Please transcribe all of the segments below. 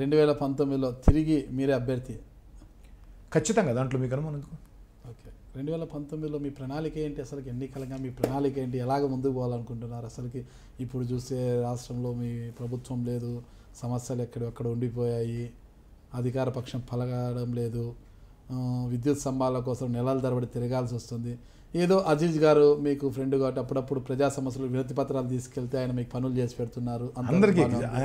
రెండు వేల పంతొమ్మిదిలో తిరిగి మీరే అభ్యర్థి ఖచ్చితంగా దాంట్లో మీకు అనుమానం ఓకే రెండు వేల పంతొమ్మిదిలో మీ ప్రణాళిక ఏంటి అసలుకి ఎన్నికలుగా మీ ప్రణాళిక ఏంటి ఎలాగ ముందుకు పోవాలనుకుంటున్నారు అసలుకి ఇప్పుడు చూస్తే రాష్ట్రంలో మీ ప్రభుత్వం లేదు సమస్యలు ఎక్కడెక్కడ ఉండిపోయాయి అధికార పక్షం పలగడం లేదు విద్యుత్ స్తంభాల కోసం నెలల తరబడి తిరగాల్సి వస్తుంది ఏదో అజీజ్ గారు మీకు ఫ్రెండ్ కాబట్టి అప్పుడప్పుడు ప్రజా సమస్యలు వినతి పత్రాలు తీసుకెళ్తే ఆయన మీకు పనులు చేసి పెడుతున్నారు అందరికీ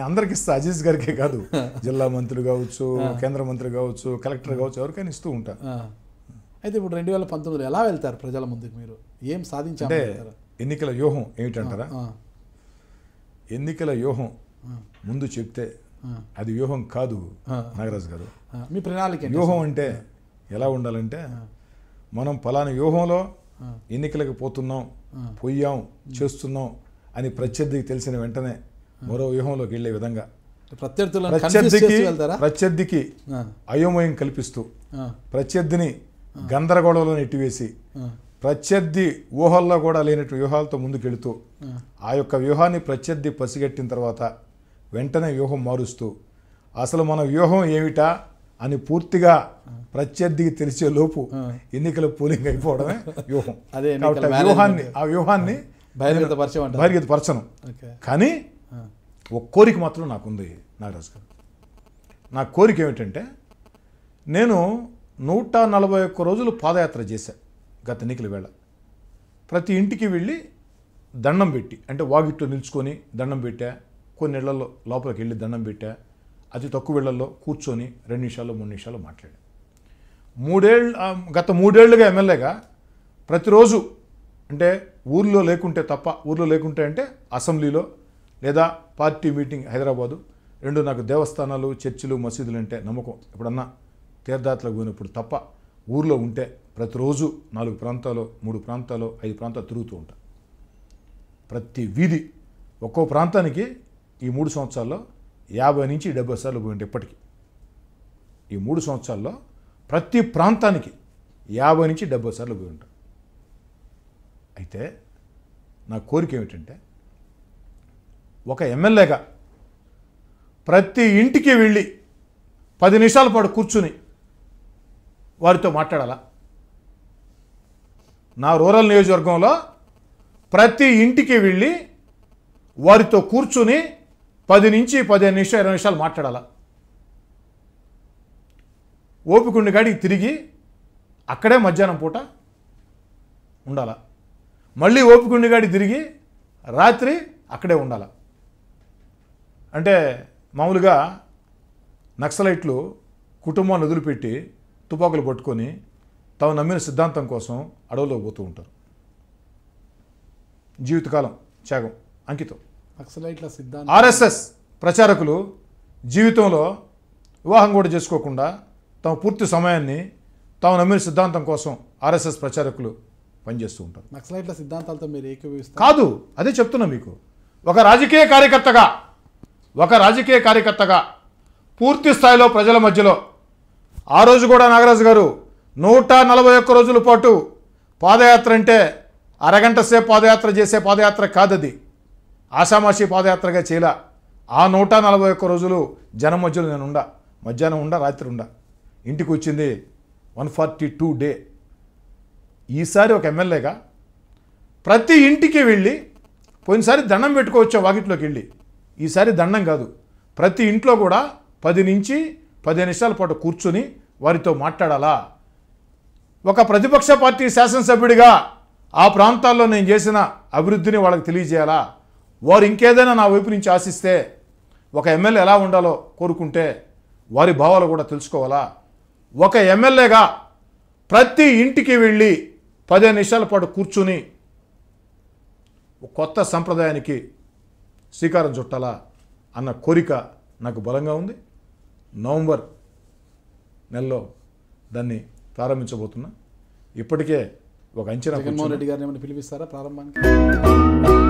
అందరికి ఇస్తా అజీజ్ గారికే కాదు జిల్లా మంత్రులు కావచ్చు కేంద్ర మంత్రి కావచ్చు కలెక్టర్ కావచ్చు ఎవరికైనా ఇస్తూ ఉంటారు అయితే ఇప్పుడు రెండు వేల పంతొమ్మిదిలో ఎలా వెళ్తారు ప్రజల ముందుకు మీరు ఏం సాధించారు ఎన్నికల వ్యూహం ఏమిటంటారా ఎన్నికల వ్యూహం ముందు చెప్తే అది వ్యూహం కాదు నాగరాజు గారు మీ ప్రణాళిక వ్యూహం అంటే ఎలా ఉండాలంటే మనం పలాని వ్యూహంలో ఎన్నికలకు పోతున్నాం పోయాం చేస్తున్నాం అని ప్రత్యర్థికి తెలిసిన వెంటనే మరో వ్యూహంలోకి వెళ్ళే విధంగా ప్రత్యర్థికి ప్రత్యర్థికి అయోమయం కల్పిస్తూ ప్రత్యర్థిని గందరగోళంలో నెట్టివేసి ప్రత్యర్థి ఊహల్లో కూడా లేనట్టు వ్యూహాలతో ముందుకెళుతూ ఆ యొక్క వ్యూహాన్ని ప్రత్యర్థి పసిగట్టిన తర్వాత వెంటనే వ్యూహం మారుస్తూ అసలు మన వ్యూహం ఏమిటా అని పూర్తిగా ప్రత్యర్థికి తెరిచే లోపు ఎన్నికల పోలింగ్ అయిపోవడమే వ్యూహం అదే వ్యూహాన్ని ఆ వ్యూహాన్ని బహిర్గతపరచం బహిర్గతపరచను కానీ ఒక కోరిక మాత్రం నాకుంది నాగరాజు గారు నా కోరిక ఏమిటంటే నేను నూట నలభై ఒక్క రోజులు పాదయాత్ర చేశాను గత ఎన్నికల వేళ ప్రతి ఇంటికి వెళ్ళి దండం పెట్టి అంటే వాగిట్లో నిల్చుకొని దండం పెట్టా కొన్ని ఇళ్లలో లోపలికి వెళ్ళి దండం పెట్టా అతి తక్కువ ఇళ్లలో కూర్చొని రెండు నిమిషాలు మూడు నిమిషాలు మాట్లాడా మూడేళ్ళు గత మూడేళ్లుగా ఎమ్మెల్యేగా ప్రతిరోజు అంటే ఊర్లో లేకుంటే తప్ప ఊర్లో లేకుంటే అంటే అసెంబ్లీలో లేదా పార్టీ మీటింగ్ హైదరాబాదు రెండు నాకు దేవస్థానాలు చర్చిలు మసీదులు అంటే నమ్మకం ఎప్పుడన్నా తీర్థయాత్రకు పోయినప్పుడు తప్ప ఊర్లో ఉంటే ప్రతిరోజు నాలుగు ప్రాంతాలు మూడు ప్రాంతాలు ఐదు ప్రాంతాలు తిరుగుతూ ఉంటా ప్రతి వీధి ఒక్కో ప్రాంతానికి ఈ మూడు సంవత్సరాల్లో యాభై నుంచి డెబ్బై సార్లు ఉంటాయి ఇప్పటికీ ఈ మూడు సంవత్సరాల్లో ప్రతి ప్రాంతానికి యాభై నుంచి డెబ్బై సార్లు పోయి ఉంటాం అయితే నా కోరిక ఏమిటంటే ఒక ఎమ్మెల్యేగా ప్రతి ఇంటికి వెళ్ళి పది నిమిషాల పాటు కూర్చుని వారితో మాట్లాడాలా నా రూరల్ నియోజకవర్గంలో ప్రతి ఇంటికి వెళ్ళి వారితో కూర్చుని పది నుంచి పదిహేను నిమిషాలు ఇరవై నిమిషాలు మాట్లాడాలా ఓపికండి కాడికి తిరిగి అక్కడే మధ్యాహ్నం పూట ఉండాల మళ్ళీ ఓపికండి కాడి తిరిగి రాత్రి అక్కడే ఉండాల అంటే మామూలుగా నక్సలైట్లు కుటుంబాన్ని వదిలిపెట్టి తుపాకులు పట్టుకొని తాము నమ్మిన సిద్ధాంతం కోసం అడవులోకి పోతూ ఉంటారు జీవితకాలం త్యాగం అంకితం నక్సలైట్ల సిద్ధాంతం ఆర్ఎస్ఎస్ ప్రచారకులు జీవితంలో వివాహం కూడా చేసుకోకుండా తమ పూర్తి సమయాన్ని తాము నమ్మిన సిద్ధాంతం కోసం ఆర్ఎస్ఎస్ ప్రచారకులు పనిచేస్తూ ఉంటారు నక్సలైట్ల సిద్ధాంతాలతో మీరు ఏకీభవిస్తారు కాదు అదే చెప్తున్నా మీకు ఒక రాజకీయ కార్యకర్తగా ఒక రాజకీయ కార్యకర్తగా పూర్తి స్థాయిలో ప్రజల మధ్యలో ఆ రోజు కూడా నాగరాజు గారు నూట నలభై ఒక్క రోజుల పాటు పాదయాత్ర అంటే అరగంట సేపు పాదయాత్ర చేసే పాదయాత్ర కాదది ఆషామాషి పాదయాత్రగా చేయలా ఆ నూట నలభై ఒక్క రోజులు జనం మధ్యలో నేను ఉండా మధ్యాహ్నం ఉండా రాత్రి ఉండా ఇంటికి వచ్చింది వన్ ఫార్టీ టూ డే ఈసారి ఒక ఎమ్మెల్యేగా ప్రతి ఇంటికి వెళ్ళి పోయినసారి దండం పెట్టుకోవచ్చు వాకిట్లోకి వెళ్ళి ఈసారి దండం కాదు ప్రతి ఇంట్లో కూడా పది నుంచి పదిహేను నిమిషాల పాటు కూర్చుని వారితో మాట్లాడాలా ఒక ప్రతిపక్ష పార్టీ శాసనసభ్యుడిగా ఆ ప్రాంతాల్లో నేను చేసిన అభివృద్ధిని వాళ్ళకి తెలియజేయాలా వారు ఇంకేదైనా నా వైపు నుంచి ఆశిస్తే ఒక ఎమ్మెల్యే ఎలా ఉండాలో కోరుకుంటే వారి భావాలు కూడా తెలుసుకోవాలా ఒక ఎమ్మెల్యేగా ప్రతి ఇంటికి వెళ్ళి పదిహేను నిమిషాల పాటు కూర్చుని కొత్త సంప్రదాయానికి శ్రీకారం చుట్టాలా అన్న కోరిక నాకు బలంగా ఉంది నవంబర్ నెలలో దాన్ని ప్రారంభించబోతున్నా ఇప్పటికే ఒక అంచనా జగన్మోహన్ రెడ్డి గారిని ఏమైనా పిలిపిస్తారా ప్రారంభానికి